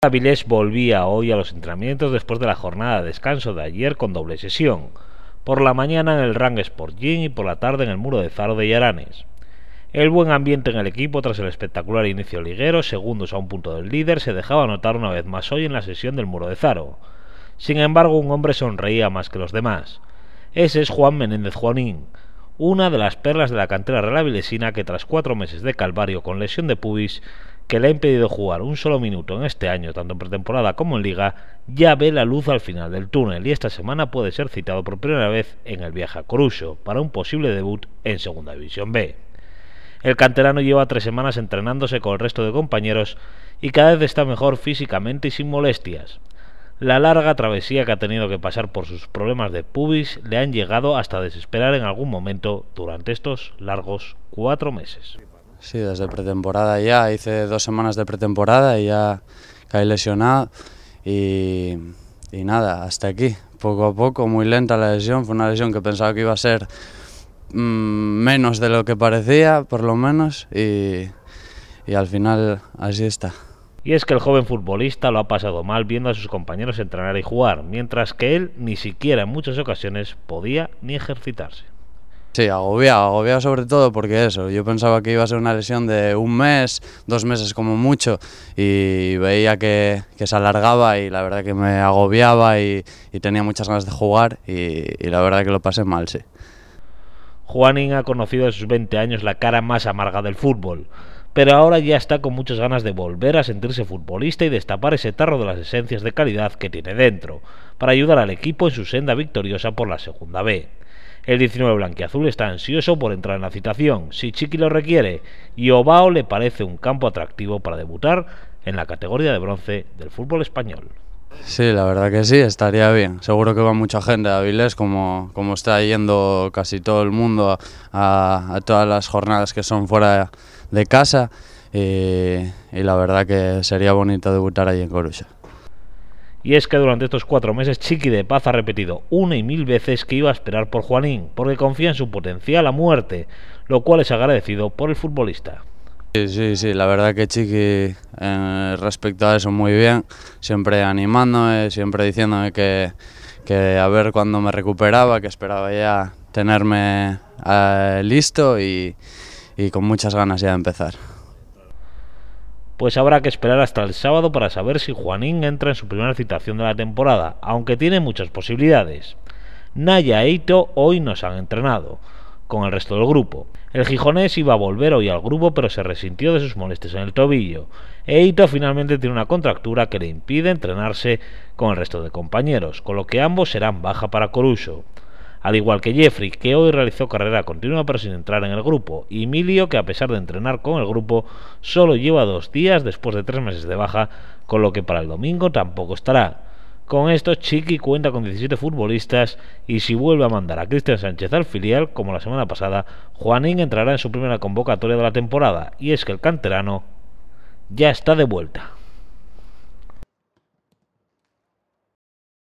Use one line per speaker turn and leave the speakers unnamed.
Avilés volvía hoy a los entrenamientos después de la jornada de descanso de ayer con doble sesión, por la mañana en el Rang Sport Gym y por la tarde en el Muro de Zaro de Yaranes. El buen ambiente en el equipo tras el espectacular inicio liguero, segundos a un punto del líder, se dejaba notar una vez más hoy en la sesión del Muro de Zaro. Sin embargo, un hombre sonreía más que los demás. Ese es Juan Menéndez Juanín, una de las perlas de la cantera relavilesina que tras cuatro meses de calvario con lesión de pubis que le ha impedido jugar un solo minuto en este año, tanto en pretemporada como en liga, ya ve la luz al final del túnel y esta semana puede ser citado por primera vez en el viaje a Coruso para un posible debut en Segunda División B. El canterano lleva tres semanas entrenándose con el resto de compañeros y cada vez está mejor físicamente y sin molestias. La larga travesía que ha tenido que pasar por sus problemas de pubis le han llegado hasta desesperar en algún momento durante estos largos cuatro meses.
Sí, desde pretemporada ya. Hice dos semanas de pretemporada y ya caí lesionado. Y, nada, hasta aquí. Poco a poco, muy lenta la lesión. Fue una lesión que pensaba que iba a ser mm, menos de lo que parecía, por lo menos. y al final así está.
Y es que el joven futbolista lo ha pasado mal viendo a sus compañeros entrenar y jugar, mientras que él ni siquiera en muchas ocasiones podía ni ejercitarse.
Sí, agobiado, agobiado sobre todo porque eso, yo pensaba que iba a ser una lesión de un mes, dos meses como mucho y veía que, se alargaba y la verdad que me agobiaba y,
tenía muchas ganas de jugar y, la verdad que lo pasé mal, sí. Juanín ha conocido a sus 20 años la cara más amarga del fútbol, pero ahora ya está con muchas ganas de volver a sentirse futbolista y destapar ese tarro de las esencias de calidad que tiene dentro, para ayudar al equipo en su senda victoriosa por la Segunda B. El 19 blanquiazul está ansioso por entrar en la citación, si Chiqui lo requiere, y Obao le parece un campo atractivo para debutar en la categoría de bronce del fútbol español.
Sí, la verdad que sí, estaría bien. Seguro que va mucha gente a Avilés, como, como está yendo casi todo el mundo a, todas las jornadas que son fuera de casa. Y, la verdad que sería bonito debutar ahí en Corucha.
Y es que durante estos cuatro meses Chiqui de Paz ha repetido una y mil veces que iba a esperar por Juanín, porque confía en su potencial a muerte, lo cual es agradecido por el futbolista.
Sí, sí, sí, la verdad que Chiqui eh, respecto a eso muy bien, siempre animándome, siempre diciéndome que, a ver cuándo me recuperaba, que esperaba ya tenerme eh, listo y, y con muchas ganas ya de empezar
pues habrá que esperar hasta el sábado para saber si Juanín entra en su primera citación de la temporada, aunque tiene muchas posibilidades. Naya e Ito hoy nos han entrenado, con el resto del grupo. El gijonés iba a volver hoy al grupo pero se resintió de sus molestias en el tobillo. E finalmente tiene una contractura que le impide entrenarse con el resto de compañeros, con lo que ambos serán baja para Coruso al igual que Jeffrey, que hoy realizó carrera continua pero sin entrar en el grupo, y Emilio, que a pesar de entrenar con el grupo, solo lleva dos días después de tres meses de baja, con lo que para el domingo tampoco estará. Con esto, Chiqui cuenta con 17 futbolistas y si vuelve a mandar a Cristian Sánchez al filial, como la semana pasada, Juanín entrará en su primera convocatoria de la temporada, y es que el canterano ya está de vuelta.